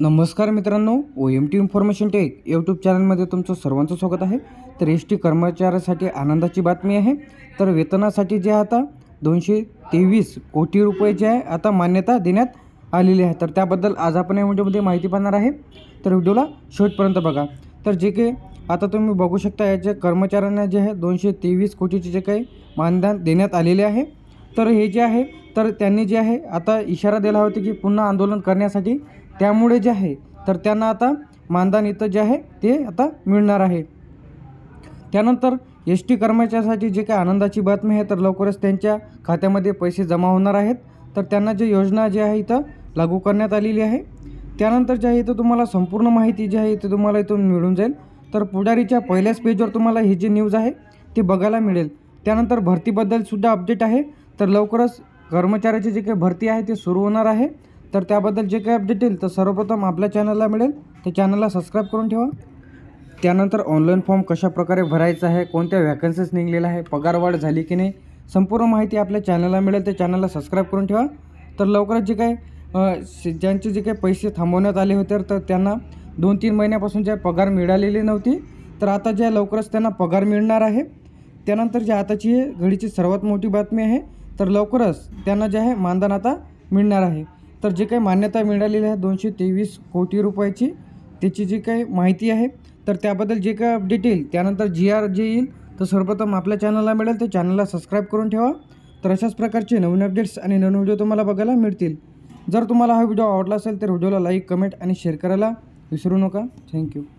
नमस्कार मित्रांनो O M T information tech YouTube चॅनलमध्ये तुमचं सर्वांचं स्वागत आहे तर एस टी कर्मचाऱ्यासाठी आनंदाची बातमी आहे तर वेतनासाठी जे आता दोनशे तेवीस कोटी रुपये जे आहे आता मान्यता देण्यात आलेली आहे तर त्याबद्दल आज आपण या व्हिडिओमध्ये माहिती पाहणार आहे तर व्हिडिओला शेवटपर्यंत बघा तर जे काही आता तुम्ही बघू शकता याच्या कर्मचाऱ्यांना जे आहे दोनशे तेवीस कोटीचे जे काही मानधन देण्यात आलेले आहे तर हे जे आहे तर त्यांनी जे आहे आता इशारा दिला होता की पुन्हा आंदोलन करण्यासाठी त्यामुळे जे आहे तर त्यांना आता मानधन इथं जे आहे ते आता मिळणार आहे त्यानंतर एस टी कर्मचाऱ्यासाठी जे काही आनंदाची बातमी आहे तर लवकरच त्यांच्या खात्यामध्ये पैसे जमा होणार आहेत तर त्यांना जे योजना जी आहे इथं लागू करण्यात आलेली आहे त्यानंतर जे आहे इथं तुम्हाला संपूर्ण माहिती जी आहे इथं तुम्हाला इथून मिळून जाईल तर पुढारीच्या पहिल्याच पेजवर तुम्हाला ही जी न्यूज आहे ती बघायला मिळेल त्यानंतर भरतीबद्दलसुद्धा अपडेट आहे तर लवकरच कर्मचाऱ्याची जी काही भरती आहे ती सुरू होणार आहे तर त्याबद्दल जे काही अपडेट येईल तर सर्वप्रथम आपल्या चॅनलला मिळेल ते चॅनलला सबस्क्राईब करून ठेवा त्यानंतर ऑनलाईन फॉर्म कशाप्रकारे भरायचा आहे कोणत्या वॅकन्सीज निघलेल्या आहे पगार वाढ झाली की नाही संपूर्ण माहिती आपल्या चॅनलला मिळेल ते चॅनलला सबस्क्राईब करून ठेवा तर लवकरच जे काही ज्यांचे जे काही पैसे थांबवण्यात आले होते तर त्यांना दोन तीन महिन्यापासून जे पगार मिळालेली नव्हती तर आता ज्या लवकरच त्यांना पगार मिळणार आहे त्यानंतर जे आताची घडीची सर्वात मोठी बातमी आहे तर लवकरच त्यांना जे आहे मानधन आता मिळणार आहे तर जे काही मान्यता मिळालेली आहे दोनशे तेवीस कोटी रुपयाची त्याची जी काही माहिती आहे तर त्याबद्दल जे काही अपडेट येईल त्यानंतर जी आर जे येईल तर सर्वप्रथम आपल्या चॅनलला मिळेल तर चॅनलला सबस्क्राईब करून ठेवा तर अशाच प्रकारचे नवीन अपडेट्स आणि नवीन व्हिडिओ तुम्हाला बघायला मिळतील जर तुम्हाला हा व्हिडिओ आवडला असेल तर व्हिडिओला लाईक कमेंट आणि शेअर करायला विसरू नका थँक्यू